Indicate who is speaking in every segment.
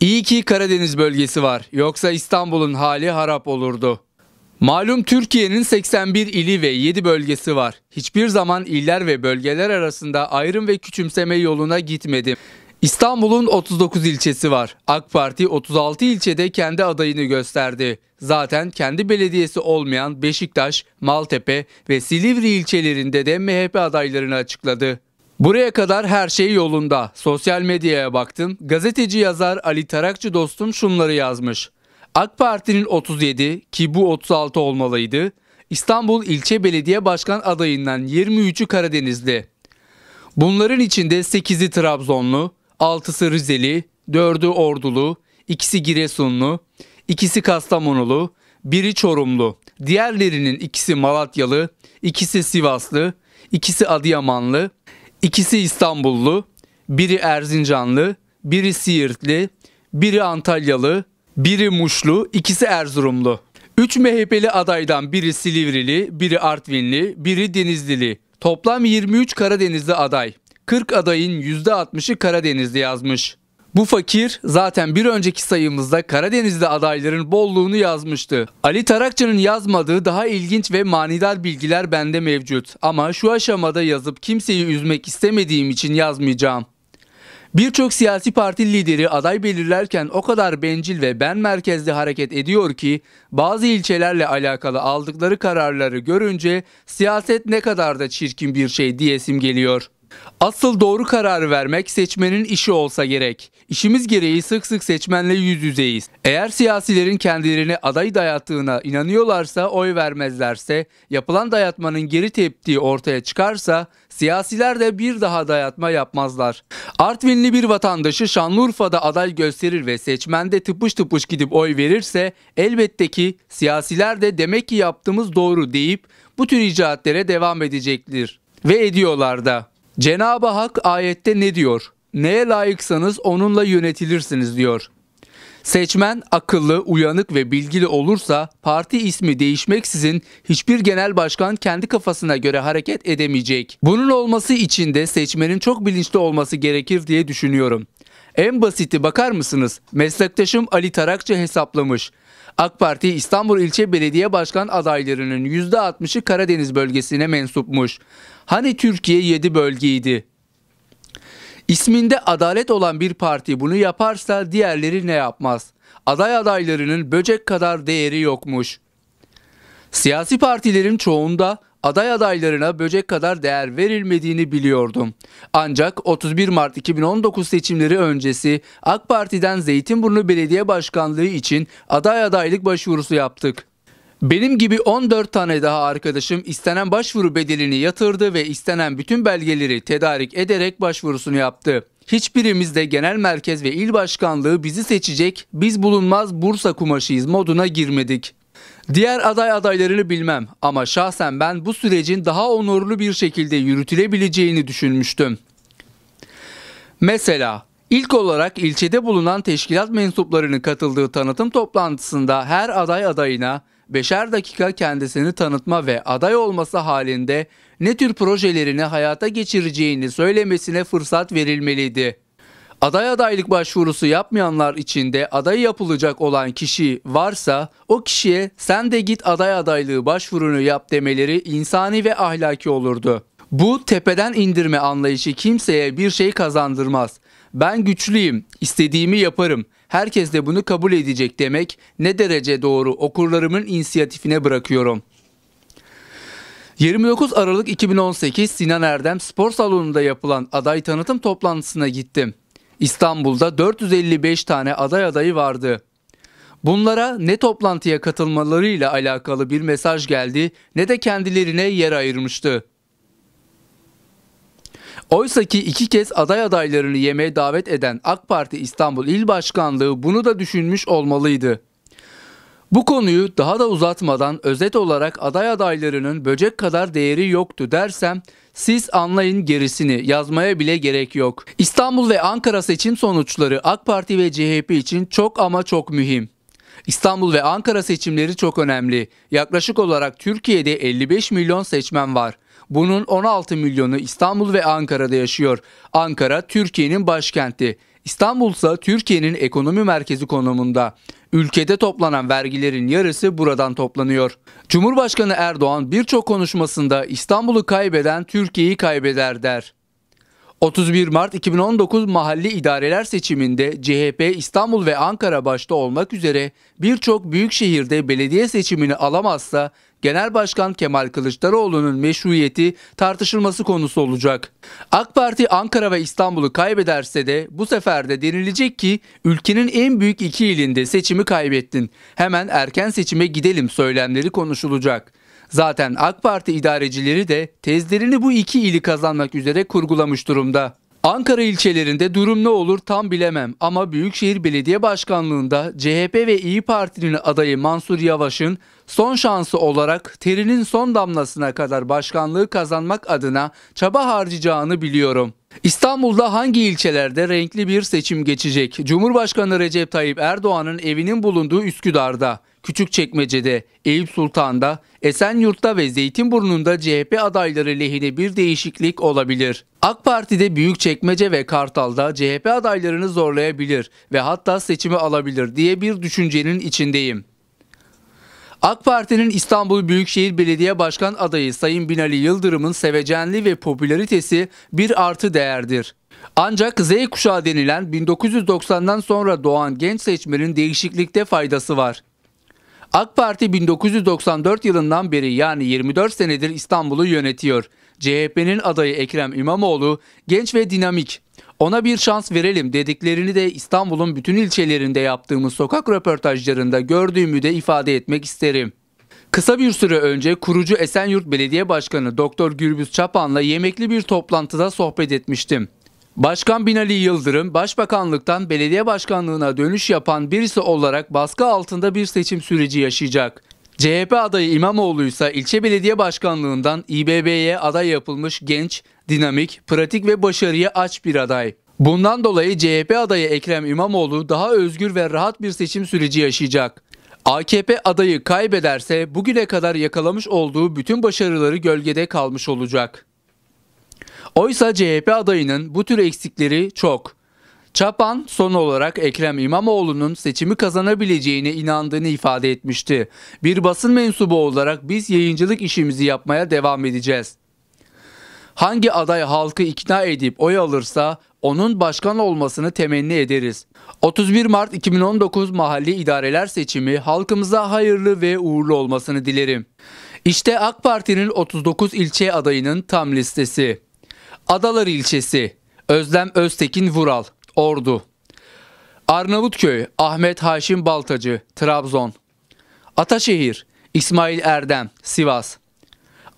Speaker 1: İyi ki Karadeniz bölgesi var. Yoksa İstanbul'un hali harap olurdu. Malum Türkiye'nin 81 ili ve 7 bölgesi var. Hiçbir zaman iller ve bölgeler arasında ayrım ve küçümseme yoluna gitmedim. İstanbul'un 39 ilçesi var. AK Parti 36 ilçede kendi adayını gösterdi. Zaten kendi belediyesi olmayan Beşiktaş, Maltepe ve Silivri ilçelerinde de MHP adaylarını açıkladı. Buraya kadar her şey yolunda. Sosyal medyaya baktım. Gazeteci yazar Ali Tarakçı dostum şunları yazmış. AK Parti'nin 37 ki bu 36 olmalıydı. İstanbul İlçe Belediye Başkan adayından 23'ü Karadenizli. Bunların içinde 8'i Trabzonlu, 6'sı Rizeli, 4'ü Ordulu, ikisi Giresunlu, ikisi Kastamonulu, biri Çorumlu, diğerlerinin ikisi Malatyalı, ikisi Sivaslı, ikisi Adıyamanlı, İkisi İstanbullu, biri Erzincanlı, biri Siirtli, biri Antalyalı, biri Muşlu, ikisi Erzurumlu. Üç MHP'li adaydan biri Silivrili, biri Artvinli, biri Denizlili. Toplam 23 Karadenizli aday. 40 adayın %60'ı Karadenizli yazmış. Bu fakir zaten bir önceki sayımızda Karadeniz'de adayların bolluğunu yazmıştı. Ali Tarakçı'nın yazmadığı daha ilginç ve manidar bilgiler bende mevcut ama şu aşamada yazıp kimseyi üzmek istemediğim için yazmayacağım. Birçok siyasi parti lideri aday belirlerken o kadar bencil ve ben merkezli hareket ediyor ki bazı ilçelerle alakalı aldıkları kararları görünce siyaset ne kadar da çirkin bir şey diyesim geliyor. Asıl doğru kararı vermek seçmenin işi olsa gerek. İşimiz gereği sık sık seçmenle yüz yüzeyiz. Eğer siyasilerin kendilerini aday dayattığına inanıyorlarsa oy vermezlerse, yapılan dayatmanın geri teptiği ortaya çıkarsa siyasiler de bir daha dayatma yapmazlar. Artvinli bir vatandaşı Şanlıurfa'da aday gösterir ve seçmen de tıpış tıpış gidip oy verirse elbette ki siyasiler de demek ki yaptığımız doğru deyip bu tür icaatlere devam edecektir ve ediyorlar da. Cenab-ı Hak ayette ne diyor? Neye layıksanız onunla yönetilirsiniz diyor. Seçmen akıllı, uyanık ve bilgili olursa parti ismi değişmeksizin hiçbir genel başkan kendi kafasına göre hareket edemeyecek. Bunun olması için de seçmenin çok bilinçli olması gerekir diye düşünüyorum. En basiti bakar mısınız? Meslektaşım Ali Tarakçı hesaplamış. AK Parti İstanbul İlçe Belediye Başkan adaylarının %60'ı Karadeniz bölgesine mensupmuş. Hani Türkiye 7 bölgeydi? İsminde adalet olan bir parti bunu yaparsa diğerleri ne yapmaz? Aday adaylarının böcek kadar değeri yokmuş. Siyasi partilerin çoğunda aday adaylarına böcek kadar değer verilmediğini biliyordum. Ancak 31 Mart 2019 seçimleri öncesi AK Parti'den Zeytinburnu Belediye Başkanlığı için aday adaylık başvurusu yaptık. Benim gibi 14 tane daha arkadaşım istenen başvuru bedelini yatırdı ve istenen bütün belgeleri tedarik ederek başvurusunu yaptı. Hiçbirimiz de genel merkez ve il başkanlığı bizi seçecek, biz bulunmaz Bursa kumaşıyız moduna girmedik. Diğer aday adaylarını bilmem ama şahsen ben bu sürecin daha onurlu bir şekilde yürütülebileceğini düşünmüştüm. Mesela ilk olarak ilçede bulunan teşkilat mensuplarının katıldığı tanıtım toplantısında her aday adayına beşer dakika kendisini tanıtma ve aday olması halinde ne tür projelerini hayata geçireceğini söylemesine fırsat verilmeliydi. Aday adaylık başvurusu yapmayanlar içinde de adayı yapılacak olan kişi varsa o kişiye sen de git aday adaylığı başvurunu yap demeleri insani ve ahlaki olurdu. Bu tepeden indirme anlayışı kimseye bir şey kazandırmaz. Ben güçlüyüm, istediğimi yaparım. Herkes de bunu kabul edecek demek ne derece doğru okurlarımın inisiyatifine bırakıyorum. 29 Aralık 2018 Sinan Erdem spor salonunda yapılan aday tanıtım toplantısına gittim. İstanbul'da 455 tane aday adayı vardı. Bunlara ne toplantıya katılmalarıyla alakalı bir mesaj geldi ne de kendilerine yer ayırmıştı. Oysa ki iki kez aday adaylarını yemeğe davet eden AK Parti İstanbul İl Başkanlığı bunu da düşünmüş olmalıydı. Bu konuyu daha da uzatmadan özet olarak aday adaylarının böcek kadar değeri yoktu dersem siz anlayın gerisini yazmaya bile gerek yok. İstanbul ve Ankara seçim sonuçları AK Parti ve CHP için çok ama çok mühim. İstanbul ve Ankara seçimleri çok önemli. Yaklaşık olarak Türkiye'de 55 milyon seçmen var. Bunun 16 milyonu İstanbul ve Ankara'da yaşıyor. Ankara Türkiye'nin başkenti. İstanbul Türkiye'nin ekonomi merkezi konumunda. Ülkede toplanan vergilerin yarısı buradan toplanıyor. Cumhurbaşkanı Erdoğan birçok konuşmasında İstanbul'u kaybeden Türkiye'yi kaybeder der. 31 Mart 2019 mahalli idareler seçiminde CHP İstanbul ve Ankara başta olmak üzere birçok büyük şehirde belediye seçimini alamazsa Genel Başkan Kemal Kılıçdaroğlu'nun meşruiyeti tartışılması konusu olacak. AK Parti Ankara ve İstanbul'u kaybederse de bu sefer de denilecek ki ülkenin en büyük iki ilinde seçimi kaybettin. Hemen erken seçime gidelim söylemleri konuşulacak. Zaten AK Parti idarecileri de tezlerini bu iki ili kazanmak üzere kurgulamış durumda. Ankara ilçelerinde durum ne olur tam bilemem ama Büyükşehir Belediye Başkanlığı'nda CHP ve İyi Parti'nin adayı Mansur Yavaş'ın son şansı olarak terinin son damlasına kadar başkanlığı kazanmak adına çaba harcayacağını biliyorum. İstanbul'da hangi ilçelerde renkli bir seçim geçecek? Cumhurbaşkanı Recep Tayyip Erdoğan'ın evinin bulunduğu Üsküdar'da, Küçükçekmece'de, Eyüp Sultan'da, Esenyurt'ta ve Zeytinburnu'nda CHP adayları lehine bir değişiklik olabilir. AK Parti'de Büyükçekmece ve Kartal'da CHP adaylarını zorlayabilir ve hatta seçimi alabilir diye bir düşüncenin içindeyim. AK Parti'nin İstanbul Büyükşehir Belediye Başkan adayı Sayın Binali Yıldırım'ın sevecenliği ve popülaritesi bir artı değerdir. Ancak Z kuşağı denilen 1990'dan sonra doğan genç seçmenin değişiklikte faydası var. AK Parti 1994 yılından beri yani 24 senedir İstanbul'u yönetiyor. CHP'nin adayı Ekrem İmamoğlu genç ve dinamik. Ona bir şans verelim dediklerini de İstanbul'un bütün ilçelerinde yaptığımız sokak röportajlarında gördüğümü de ifade etmek isterim. Kısa bir süre önce kurucu Esenyurt Belediye Başkanı Doktor Gürbüz Çapan'la yemekli bir toplantıda sohbet etmiştim. Başkan Binali Yıldırım, Başbakanlıktan belediye başkanlığına dönüş yapan birisi olarak baskı altında bir seçim süreci yaşayacak. CHP adayı İmamoğlu ise ilçe belediye başkanlığından İBB'ye aday yapılmış genç, dinamik, pratik ve başarıya aç bir aday. Bundan dolayı CHP adayı Ekrem İmamoğlu daha özgür ve rahat bir seçim süreci yaşayacak. AKP adayı kaybederse bugüne kadar yakalamış olduğu bütün başarıları gölgede kalmış olacak. Oysa CHP adayının bu tür eksikleri çok. Çapan son olarak Ekrem İmamoğlu'nun seçimi kazanabileceğine inandığını ifade etmişti. Bir basın mensubu olarak biz yayıncılık işimizi yapmaya devam edeceğiz. Hangi aday halkı ikna edip oy alırsa onun başkan olmasını temenni ederiz. 31 Mart 2019 mahalli idareler seçimi halkımıza hayırlı ve uğurlu olmasını dilerim. İşte AK Parti'nin 39 ilçe adayının tam listesi. Adalar ilçesi Özlem Öztekin Vural Ordu Arnavutköy Ahmet Haşim Baltacı Trabzon Ataşehir İsmail Erdem Sivas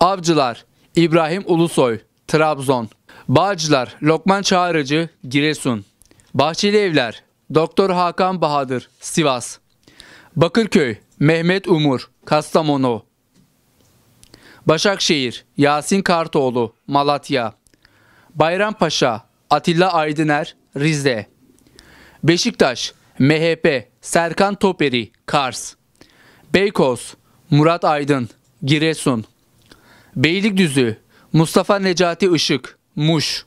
Speaker 1: Avcılar İbrahim Ulusoy Trabzon Bağcılar Lokman Çağrıcı Giresun Bahçeli Evler Doktor Hakan Bahadır Sivas Bakırköy Mehmet Umur Kastamonu Başakşehir Yasin Kartoğlu Malatya Bayrampaşa Atilla Aydıner Rize. Beşiktaş, MHP, Serkan Toperi, Kars. Beykoz, Murat Aydın, Giresun. Beylikdüzü, Mustafa Necati Işık, Muş.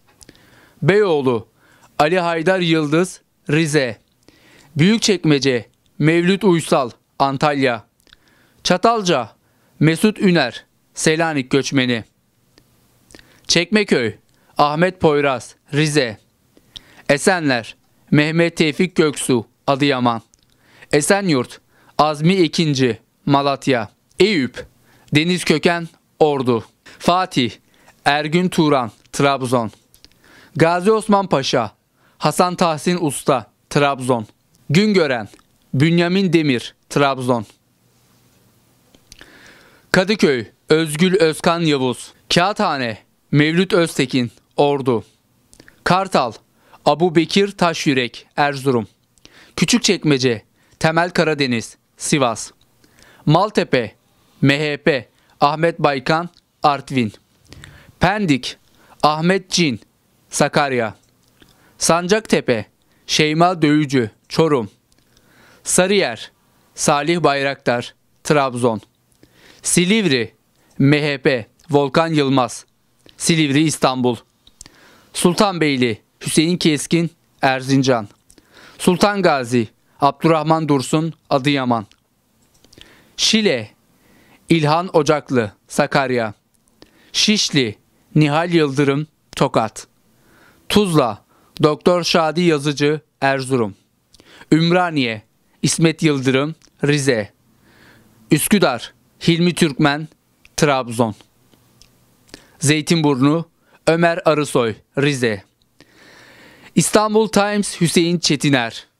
Speaker 1: Beyoğlu, Ali Haydar Yıldız, Rize. Büyükçekmece, Mevlüt Uysal, Antalya. Çatalca, Mesut Üner, Selanik göçmeni. Çekmeköy, Ahmet Poyraz, Rize. Esenler, Mehmet Tevfik Göksu, Adıyaman. Esenyurt, Azmi Ekinci, Malatya. Eyüp, Deniz Köken, Ordu. Fatih, Ergün Turan, Trabzon. Gazi Osman Paşa, Hasan Tahsin Usta, Trabzon. Güngören, Bünyamin Demir, Trabzon. Kadıköy, Özgül Özkan Yavuz. Kağıthane, Mevlüt Öztekin, Ordu. Kartal, Abu Bekir Taşyürek, Erzurum. Küçükçekmece, Temel Karadeniz, Sivas. Maltepe, MHP, Ahmet Baykan, Artvin. Pendik, Ahmet Cin, Sakarya. Sancaktepe, Şeyma Dövücü, Çorum. Sarıyer, Salih Bayraktar, Trabzon. Silivri, MHP, Volkan Yılmaz. Silivri İstanbul. Sultanbeyli, Hüseyin Keskin, Erzincan. Sultan Gazi, Abdurrahman Dursun, Adıyaman. Şile, İlhan Ocaklı, Sakarya. Şişli, Nihal Yıldırım, Tokat. Tuzla, Doktor Şadi Yazıcı, Erzurum. Ümraniye, İsmet Yıldırım, Rize. Üsküdar, Hilmi Türkmen, Trabzon. Zeytinburnu, Ömer Arısoy, Rize. İstanbul Times Hüseyin Çetiner